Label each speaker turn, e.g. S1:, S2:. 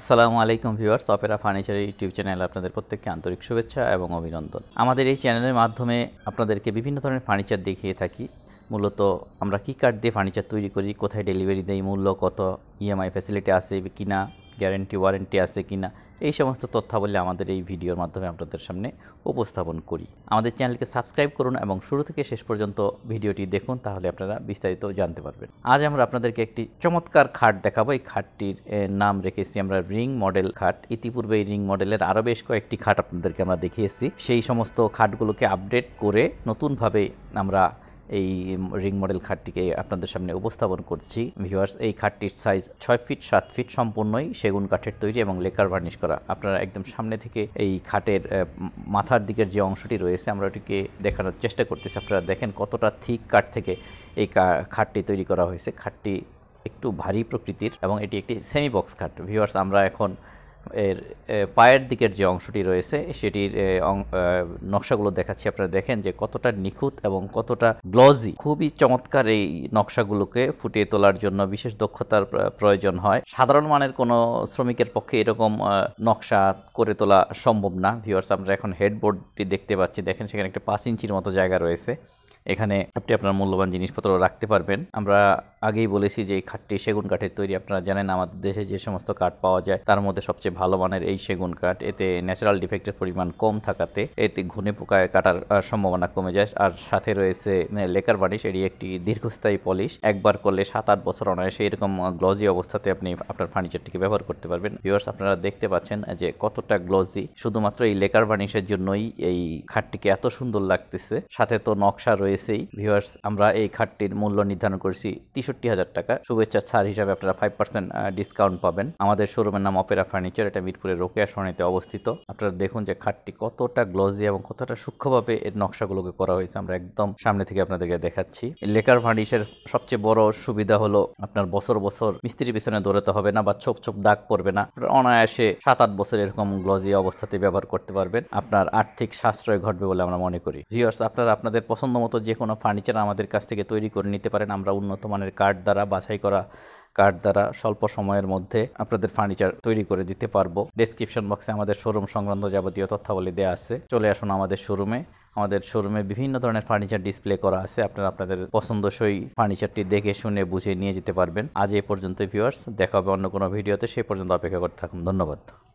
S1: আসসালামু আলাইকুম viewers Opera furniture YouTube channel আপনাদের প্রত্যেককে আন্তরিক শুভেচ্ছা এবং অভিনন্দন আমাদের এই চ্যানেলের মাধ্যমে আপনাদেরকে বিভিন্ন ধরনের ফার্নিচার দেখিয়ে থাকি মূলত আমরা কী কাট দিয়ে ফার্নিচার তৈরি করি কোথায় ডেলিভারি দেই মূল্য কত ইএমআই e ফ্যাসিলিটি আছে কি না গ্যারেন্টি ওয়ারেন্টি আছে কি না এই সমস্ত তথ্যাবলী আমাদের এই ভিডিওর মাধ্যমে আপনাদের সামনে উপস্থাপন করি আমাদের চ্যানেলকে সাবস্ক্রাইব করুন এবং শুরু থেকে শেষ পর্যন্ত ভিডিওটি দেখুন তাহলে আপনারা বিস্তারিত জানতে পারবেন আজ আমরা আপনাদেরকে একটি চমৎকার খাট দেখাবো এই খাটটির নাম রেখেছি আমরা রিং মডেল খাট ইতিপূর্বে এই রিং মডেলের আরও বেশ কয়েকটি খাট আপনাদেরকে আমরা দেখিয়েছি সেই সমস্ত খাটগুলোকে আপডেট করে নতুনভাবে আমরা এই রিং মডেল খাটটিকে আপনাদের সামনে উপস্থাপন করছি ভিউয়ার্স এই খাটটির সাইজ ছয় ফিট সাত ফিট সম্পূর্ণই সেগুন কাঠের তৈরি এবং লেকার ভার্নিশ করা আপনারা একদম সামনে থেকে এই খাটের মাথার দিকের যে অংশটি রয়েছে আমরা ওটিকে দেখানোর চেষ্টা করতেছি আপনারা দেখেন কতটা থিক কাঠ থেকে এই খাটটি তৈরি করা হয়েছে খাটটি একটু ভারী প্রকৃতির এবং এটি একটি সেমি বক্স খাট ভিউয়ার্স আমরা এখন এর পায়ের দিকের যে অংশটি রয়েছে সেটির নকশাগুলো দেখাচ্ছি আপনারা দেখেন যে কতটা নিখুঁত এবং কতটা গ্লজি খুবই চমৎকার এই নকশাগুলোকে ফুটিয়ে তোলার জন্য বিশেষ দক্ষতার প্রয়োজন হয় সাধারণ মানের কোনো শ্রমিকের পক্ষে এরকম নকশা করে তোলা সম্ভব না ভিউয়ার্স আমরা এখন হেডবোর্ডটি দেখতে পাচ্ছি দেখেন সেখানে একটা পাঁচ ইঞ্চির মতো জায়গা রয়েছে এখানে আপনি আপনার মূল্যবান জিনিসপত্র রাখতে পারবেন আমরা আগেই বলেছি যে এই খাটটি সেগুন কাঠের তৈরি আপনারা জানেন আমাদের দেশে যে সমস্ত কাঠ পাওয়া যায় তার মধ্যে সবচেয়ে ভালো মানের এই সেগুন কাঠ এতে ন্যাচারাল ডিফেক্টের পরিমাণ কম থাকাতে এতে ঘুনে পোকায় কাটার সম্ভাবনা কমে যায় আর সাথে রয়েছে লেকার বার্নিশ এটি একটি দীর্ঘস্থায়ী পলিশ একবার করলে সাত আট বছর অনায়াসে এরকম গ্লজি অবস্থাতে আপনি আপনার ফার্নিচারটিকে ব্যবহার করতে পারবেন ভিউয়ার্স আপনারা দেখতে পাচ্ছেন যে কতটা গ্লজি শুধুমাত্র এই লেকার বানিশের জন্যই এই খাটটিকে এত সুন্দর লাগতেছে সাথে তো নকশা রয়েছে রয়েছেই ভিউয়ার্স আমরা এই খাটটির মূল্য নির্ধারণ করেছি তেষট্টি হাজার টাকা শুভেচ্ছা ছাড় হিসাবে আপনারা ফাইভ পার্সেন্ট ডিসকাউন্ট পাবেন আমাদের শোরুমের নাম অপেরা ফার্নিচার এটা মিরপুরের রোকেয়া সরণিতে অবস্থিত আপনারা দেখুন যে খাটটি কতটা গ্লজি এবং কতটা সূক্ষ্মভাবে এর নকশাগুলোকে করা হয়েছে আমরা একদম সামনে থেকে আপনাদেরকে দেখাচ্ছি লেকার ফার্নিচার সবচেয়ে বড় সুবিধা হলো আপনার বছর বছর মিস্ত্রির পিছনে দৌড়াতে হবে না বা ছোপ ছোপ দাগ পড়বে না অনায়াসে সাত আট বছর এরকম গ্লজি অবস্থাতে ব্যবহার করতে পারবেন আপনার আর্থিক সাশ্রয় ঘটবে বলে আমরা মনে করি ভিউয়ার্স আপনারা আপনাদের পছন্দ মতো যে কোনো ফার্নিচার আমাদের কাছ থেকে তৈরি করে নিতে পারেন আমরা উন্নত মানের কাঠ দ্বারা বাছাই করা কাঠ দ্বারা স্বল্প সময়ের মধ্যে আপনাদের ফার্নিচার তৈরি করে দিতে পারবো ডেসক্রিপশন বক্সে আমাদের শোরুম সংক্রান্ত যাবতীয় তথ্যাবলী দেওয়া আছে চলে আসুন আমাদের শোরুমে আমাদের শোরুমে বিভিন্ন ধরনের ফার্নিচার ডিসপ্লে করা আছে আপনারা আপনাদের পছন্দসই ফার্নিচারটি দেখে শুনে বুঝে নিয়ে যেতে পারবেন আজ এ পর্যন্ত ভিউয়ার্স দেখা হবে অন্য কোনো ভিডিওতে সে পর্যন্ত অপেক্ষা করতে থাকুন ধন্যবাদ